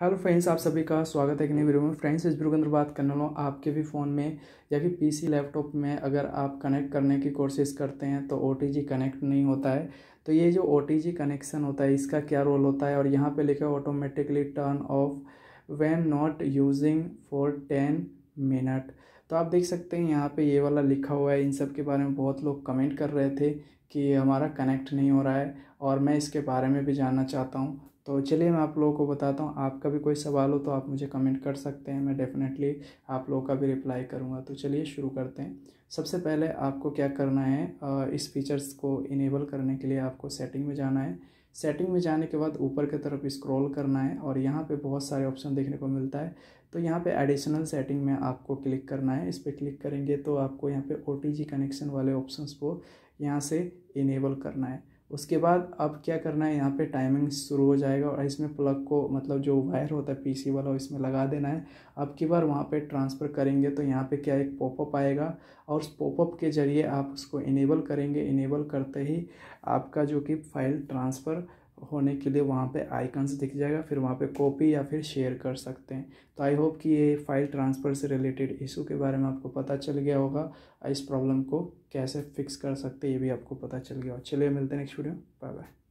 hello friends आप सभी का स्वागत है एक नई वीडियो में फ्रेंड्स इस वीडियो के अंदर बात करने वाला आपके भी फ़ोन में या कि पीसी लैपटॉप में अगर आप कनेक्ट करने की कोशिश करते हैं तो ओ कनेक्ट नहीं होता है तो ये जो ओ कनेक्शन होता है इसका क्या रोल होता है और यहाँ पे लिखा automatically turn off when not using for ten minute तो आप देख सकते हैं यहाँ पर ये वाला लिखा हुआ है इन सब के बारे में बहुत लोग कमेंट कर रहे थे कि हमारा कनेक्ट नहीं हो रहा है और मैं इसके बारे में भी जानना चाहता हूँ तो चलिए मैं आप लोगों को बताता हूँ आपका भी कोई सवाल हो तो आप मुझे कमेंट कर सकते हैं मैं डेफ़िनेटली आप लोगों का भी रिप्लाई करूँगा तो चलिए शुरू करते हैं सबसे पहले आपको क्या करना है इस फीचर्स को इनेबल करने के लिए आपको सेटिंग में जाना है सेटिंग में जाने के बाद ऊपर की तरफ स्क्रॉल करना है और यहाँ पे बहुत सारे ऑप्शन देखने को मिलता है तो यहाँ पे एडिशनल सेटिंग में आपको क्लिक करना है इस पर क्लिक करेंगे तो आपको यहाँ पे ओ कनेक्शन वाले ऑप्शंस को यहाँ से इनेबल करना है उसके बाद अब क्या करना है यहाँ पे टाइमिंग शुरू हो जाएगा और इसमें प्लग को मतलब जो वायर होता है पीसी वाला इसमें लगा देना है अब की बार वहाँ पे ट्रांसफ़र करेंगे तो यहाँ पे क्या एक पॉपअप आएगा और उस पॉपअप के ज़रिए आप उसको इनेबल करेंगे इनेबल करते ही आपका जो कि फ़ाइल ट्रांसफ़र होने के लिए वहाँ पे आइकन्स दिख जाएगा फिर वहाँ पे कॉपी या फिर शेयर कर सकते हैं तो आई होप कि ये फ़ाइल ट्रांसफ़र से रिलेटेड इशू के बारे में आपको पता चल गया होगा इस प्रॉब्लम को कैसे फिक्स कर सकते ये भी आपको पता चल गया चलिए मिलते हैं नेक्स्ट वीडियो बाय बाय